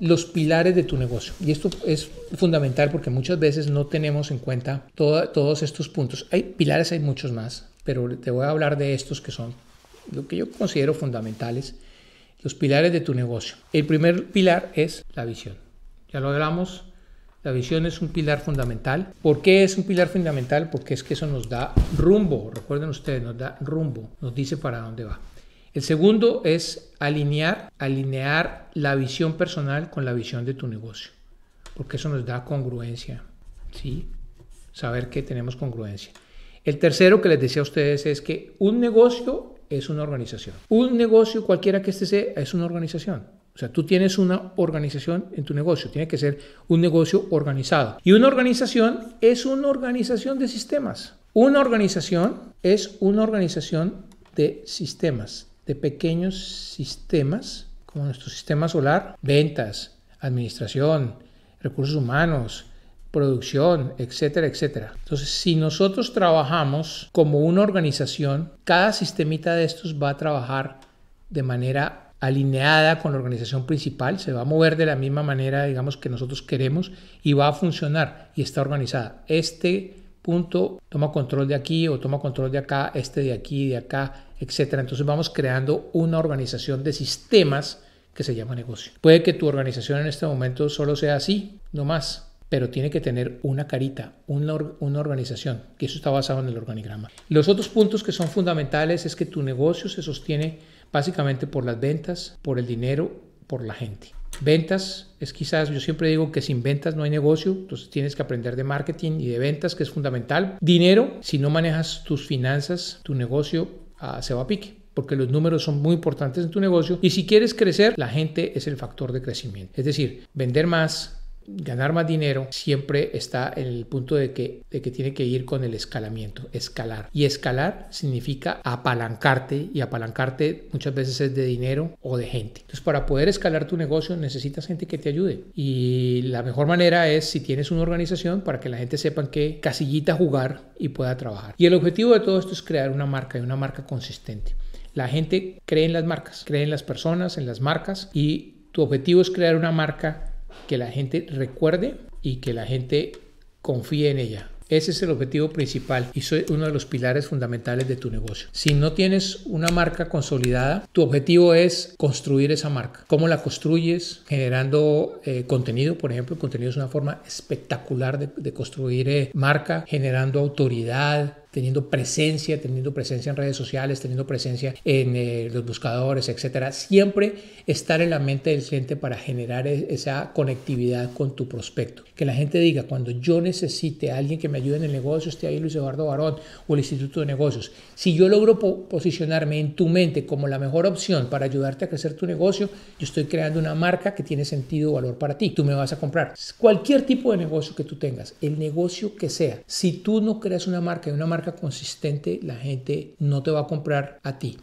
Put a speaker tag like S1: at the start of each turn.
S1: los pilares de tu negocio. Y esto es fundamental porque muchas veces no tenemos en cuenta todos estos puntos. Hay pilares, hay muchos más, pero te voy a hablar de estos que son lo que yo considero fundamentales, los pilares de tu negocio. El primer pilar es la visión. Ya lo hablamos, la visión es un pilar fundamental. ¿Por qué es un pilar fundamental? Porque es que eso nos da rumbo, recuerden ustedes, nos da rumbo, nos dice para dónde va. El segundo es alinear, alinear la visión personal con la visión de tu negocio, porque eso nos da congruencia, ¿sí? Saber que tenemos congruencia. El tercero que les decía a ustedes es que un negocio es una organización. Un negocio, cualquiera que este sea, es una organización. O sea, tú tienes una organización en tu negocio, tiene que ser un negocio organizado. Y una organización es una organización de sistemas. Una organización es una organización de sistemas de pequeños sistemas, como nuestro sistema solar, ventas, administración, recursos humanos, producción, etcétera, etcétera. Entonces, si nosotros trabajamos como una organización, cada sistemita de estos va a trabajar de manera alineada con la organización principal, se va a mover de la misma manera, digamos, que nosotros queremos y va a funcionar y está organizada. Este punto, toma control de aquí o toma control de acá, este de aquí, de acá, etcétera. Entonces vamos creando una organización de sistemas que se llama negocio. Puede que tu organización en este momento solo sea así, no más, pero tiene que tener una carita, una, una organización, que eso está basado en el organigrama. Los otros puntos que son fundamentales es que tu negocio se sostiene básicamente por las ventas, por el dinero, por la gente. Ventas es quizás, yo siempre digo que sin ventas no hay negocio, entonces tienes que aprender de marketing y de ventas, que es fundamental. Dinero, si no manejas tus finanzas, tu negocio ah, se va a pique porque los números son muy importantes en tu negocio y si quieres crecer, la gente es el factor de crecimiento. Es decir, vender más, ganar más dinero, siempre está en el punto de que, de que tiene que ir con el escalamiento, escalar. Y escalar significa apalancarte y apalancarte muchas veces es de dinero o de gente. Entonces, para poder escalar tu negocio necesitas gente que te ayude. Y la mejor manera es si tienes una organización para que la gente sepa que casillita jugar y pueda trabajar. Y el objetivo de todo esto es crear una marca y una marca consistente. La gente cree en las marcas, cree en las personas, en las marcas y tu objetivo es crear una marca que la gente recuerde y que la gente confíe en ella. Ese es el objetivo principal y soy uno de los pilares fundamentales de tu negocio. Si no tienes una marca consolidada, tu objetivo es construir esa marca. ¿Cómo la construyes? Generando eh, contenido, por ejemplo. contenido es una forma espectacular de, construir eh, marca, generando autoridad, teniendo presencia, teniendo presencia en redes sociales, teniendo presencia en eh, los buscadores, etcétera. Siempre estar en la mente del cliente para generar e-, esa conectividad con tu prospecto. Que la gente diga, cuando yo necesite a alguien que me ayude en el negocio, esté ahí Luis Eduardo Barón o el Instituto de Negocios. Si yo logro posicionarme en tu mente como la mejor opción para ayudarte a crecer tu negocio, yo estoy creando una marca que tiene sentido o valor para ti. Tú me vas a comprar. Cualquier tipo de negocio que tú tengas, el negocio que sea, si tú no creas una marca y una marca consistente, la gente no te va a comprar a ti.